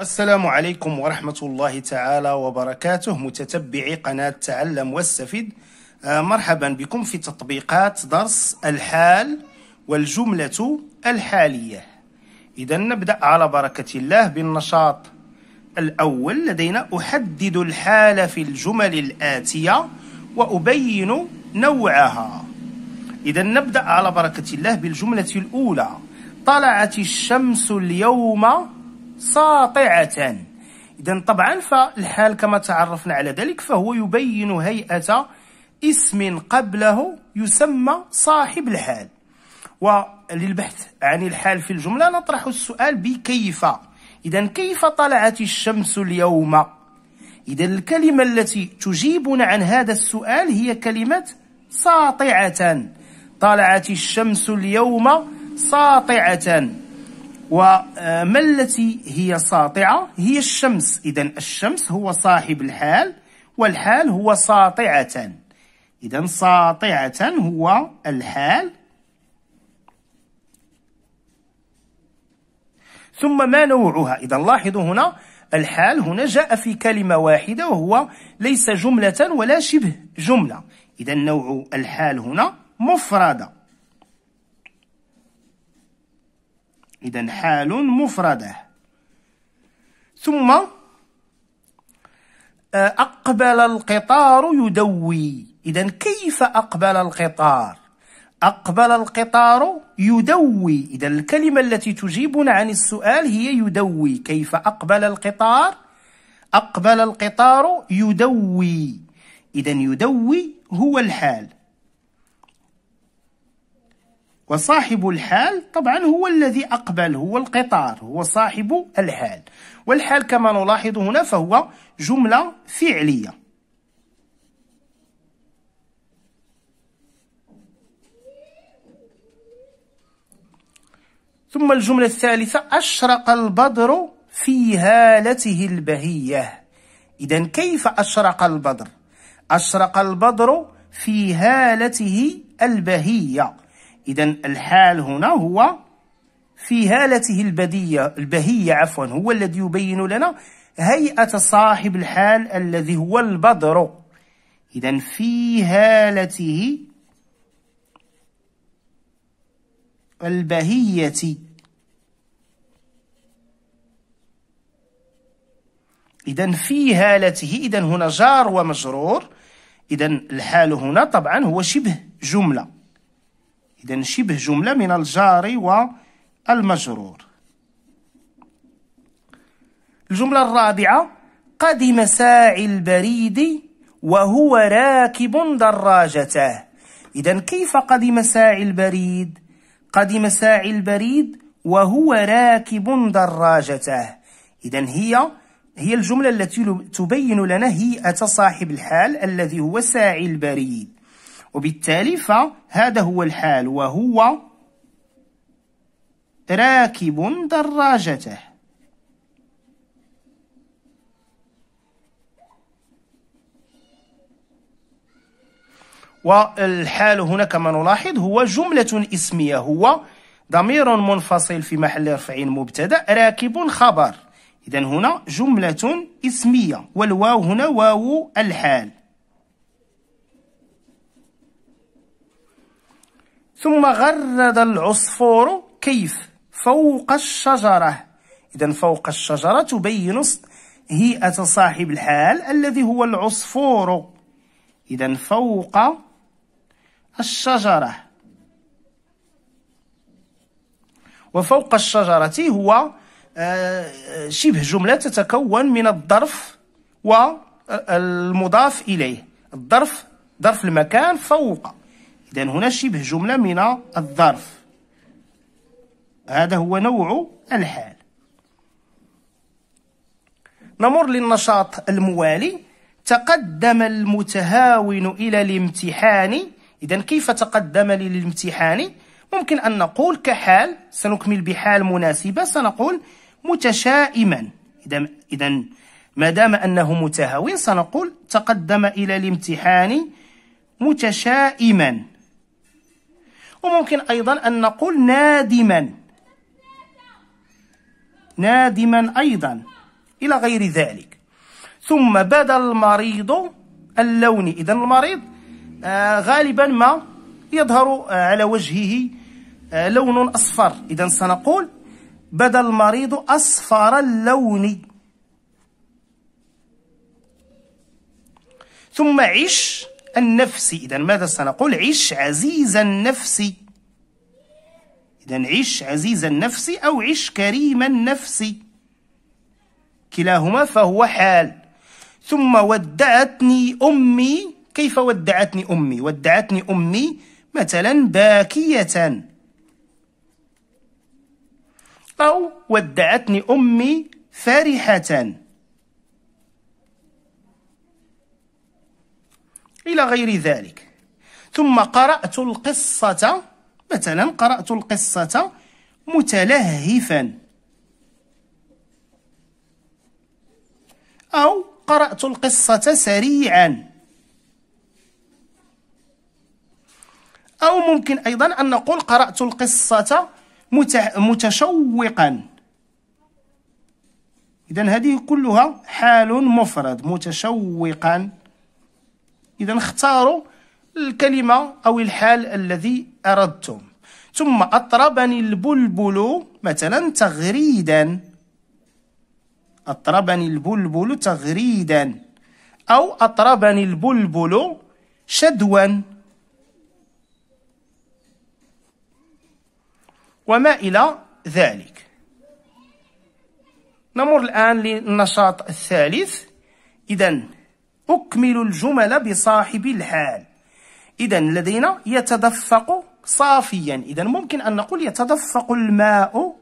السلام عليكم ورحمة الله تعالى وبركاته متتبعي قناة تعلم واستفد آه، مرحبا بكم في تطبيقات درس الحال والجملة الحالية إذا نبدأ على بركة الله بالنشاط الأول لدينا أحدد الحال في الجمل الآتية وأبين نوعها إذا نبدأ على بركة الله بالجملة الأولى طلعت الشمس اليوم ساطعة إذا طبعا فالحال كما تعرفنا على ذلك فهو يبين هيئة اسم قبله يسمى صاحب الحال وللبحث عن الحال في الجملة نطرح السؤال بكيف إذا كيف طلعت الشمس اليوم إذا الكلمة التي تجيبنا عن هذا السؤال هي كلمة ساطعة طلعت الشمس اليوم ساطعة وما التي هي ساطعة هي الشمس إذا الشمس هو صاحب الحال والحال هو ساطعة إذا ساطعة هو الحال ثم ما نوعها إذا لاحظوا هنا الحال هنا جاء في كلمة واحدة وهو ليس جملة ولا شبه جملة إذا نوع الحال هنا مفردة إذا حال مفردة ثم آه، أقبل القطار يدوي إذا كيف أقبل القطار أقبل القطار يدوي إذا الكلمة التي تجيبنا عن السؤال هي يدوي كيف أقبل القطار أقبل القطار يدوي إذا يدوي هو الحال وصاحب الحال طبعا هو الذي أقبل هو القطار هو صاحب الحال والحال كما نلاحظ هنا فهو جملة فعلية ثم الجملة الثالثة أشرق البدر في هالته البهية إذا كيف أشرق البدر؟ أشرق البدر في هالته البهية إذا الحال هنا هو في هالته البدية البهية عفوا هو الذي يبين لنا هيئة صاحب الحال الذي هو البدر إذا في هالته البهية إذا في هالته إذا هنا جار ومجرور إذا الحال هنا طبعا هو شبه جملة إذا شبه جملة من الجار والمجرور الجملة الرابعة قدم ساعي البريد وهو راكب دراجته إذا كيف قدم ساعي البريد؟ قدم ساعي البريد وهو راكب دراجته إذا هي هي الجملة التي تبين لنا هيئة صاحب الحال الذي هو ساعي البريد وبالتالي فهذا هو الحال وهو راكب دراجته والحال هنا كما نلاحظ هو جملة اسمية هو ضمير منفصل في محل رفع مبتدا راكب خبر إذا هنا جملة اسمية والواو هنا واو الحال ثم غرد العصفور كيف فوق الشجرة إذا فوق الشجرة تبين هيئة صاحب الحال الذي هو العصفور إذا فوق الشجرة وفوق الشجرة هو آه، آه، شبه جملة تتكون من الظرف والمضاف آه، إليه الظرف ظرف المكان فوق إذن هنا شبه جملة من الظرف هذا هو نوع الحال نمر للنشاط الموالي تقدم المتهاون إلى الامتحان إذن كيف تقدم للامتحان ممكن أن نقول كحال سنكمل بحال مناسبة سنقول متشائما إذا إذا ما دام أنه متهاون سنقول تقدم إلى الامتحان متشائما وممكن أيضا أن نقول نادما نادما أيضا إلى غير ذلك ثم بدا المريض اللون إذا المريض آه، غالبا ما يظهر آه، على وجهه آه، لون أصفر إذا سنقول بدا المريض أصفر اللون ثم عش النفس إذا ماذا سنقول عش عزيز النفس إذا عش عزيز النفس أو عش كريم النفس كلاهما فهو حال ثم ودعتني أمي كيف ودعتني أمي ودعتني أمي مثلا باكية أو ودعتني أمي فرحة إلى غير ذلك ثم قرأت القصة مثلا قرأت القصة متلهفا أو قرأت القصة سريعا أو ممكن أيضا أن نقول قرأت القصة متشوقا إذا هذه كلها حال مفرد متشوقا إذا اختاروا الكلمة أو الحال الذي أردتم ثم أطربني البلبل مثلا تغريدا أطربني البلبل تغريدا أو أطربني البلبل شدوا وما إلى ذلك نمر الآن للنشاط الثالث إذا أكمل الجمل بصاحب الحال إذا لدينا يتدفق صافيا إذا ممكن أن نقول يتدفق الماء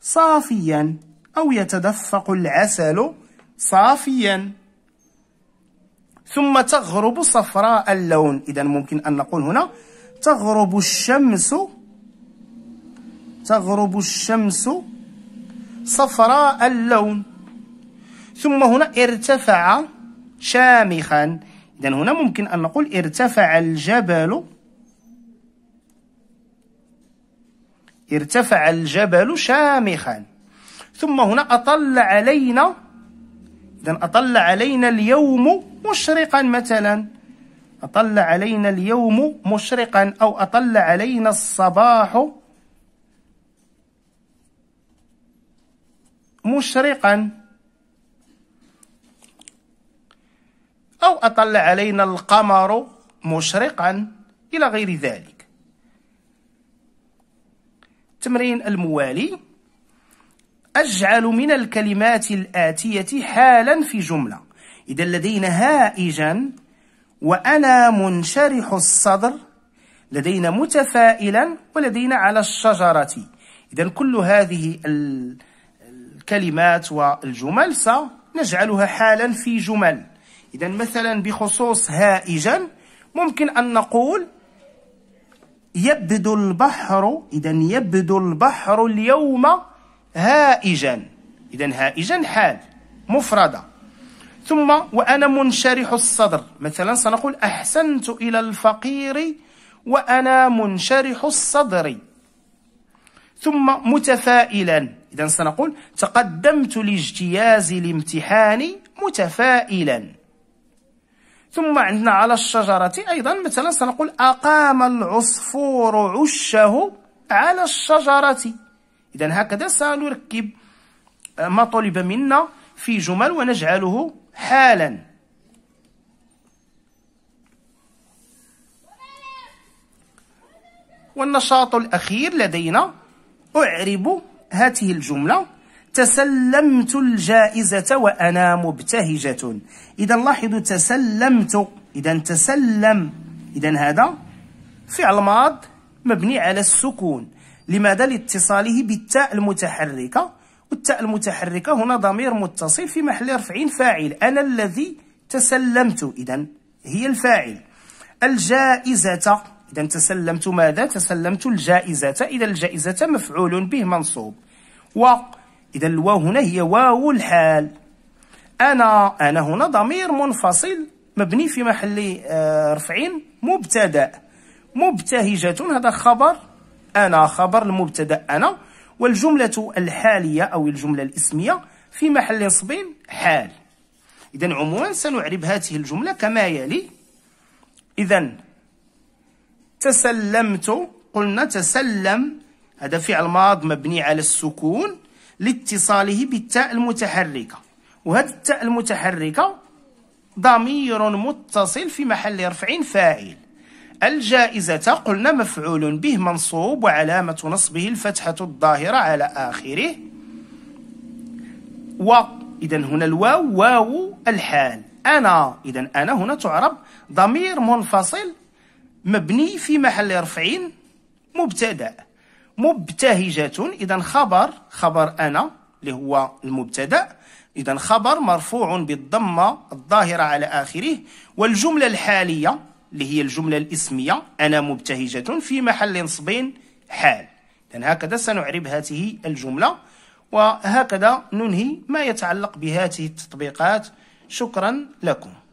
صافيا أو يتدفق العسل صافيا ثم تغرب صفراء اللون إذا ممكن أن نقول هنا تغرب الشمس تغرب الشمس صفراء اللون ثم هنا ارتفع شامخا إذا هنا ممكن أن نقول ارتفع الجبل ارتفع الجبل شامخا ثم هنا أطل علينا إذا أطل علينا اليوم مشرقا مثلا أطل علينا اليوم مشرقا أو أطل علينا الصباح مشرقا أو أطل علينا القمر مشرقا إلى غير ذلك التمرين الموالي أجعل من الكلمات الآتية حالا في جملة إذا لدينا هائجا وأنا منشرح الصدر لدينا متفائلا ولدينا على الشجرة إذا كل هذه الكلمات والجمل سنجعلها حالا في جمل إذا مثلا بخصوص هائجا ممكن أن نقول يبدو البحر إذا يبدو البحر اليوم هائجا إذا هائجا حال مفردة ثم وأنا منشرح الصدر مثلا سنقول أحسنت إلى الفقير وأنا منشرح الصدر ثم متفائلا إذا سنقول تقدمت لاجتياز الامتحان متفائلا ثم عندنا على الشجرة أيضا مثلا سنقول أقام العصفور عشه على الشجرة إذا هكذا سنركب ما طلب منا في جمل ونجعله حالا والنشاط الأخير لدينا أعرب هذه الجملة تسلمت الجائزة وأنا مبتهجة إذا لاحظوا تسلمت إذا تسلم إذا هذا فعل ماض مبني على السكون لماذا لاتصاله بالتاء المتحركة والتاء المتحركة هنا ضمير متصل في محل رفع فاعل أنا الذي تسلمت إذا هي الفاعل الجائزة إذا تسلمت ماذا؟ تسلمت الجائزة إذا الجائزة مفعول به منصوب و إذا الواو هنا هي واو الحال أنا أنا هنا ضمير منفصل مبني في محل آه، رفع مبتدأ مبتهجة هذا خبر أنا خبر المبتدأ أنا والجملة الحالية أو الجملة الإسمية في محل نصب حال إذا عموما سنعرب هذه الجملة كما يلي إذا تسلمت قلنا تسلم هذا فعل ماض مبني على السكون لاتصاله بالتاء المتحركة وهذا التاء المتحركة ضمير متصل في محل رفع فاعل الجائزة قلنا مفعول به منصوب وعلامة نصبه الفتحة الظاهرة على آخره و إذا هنا الواو واو الحال أنا إذا أنا هنا تعرب ضمير منفصل مبني في محل رفع مبتدأ مبتهجة إذا خبر خبر أنا اللي هو المبتدأ إذا خبر مرفوع بالضمة الظاهرة على آخره والجملة الحالية اللي هي الجملة الإسمية أنا مبتهجة في محل نصب حال إذا هكذا سنعرب هذه الجملة وهكذا ننهي ما يتعلق بهذه التطبيقات شكرا لكم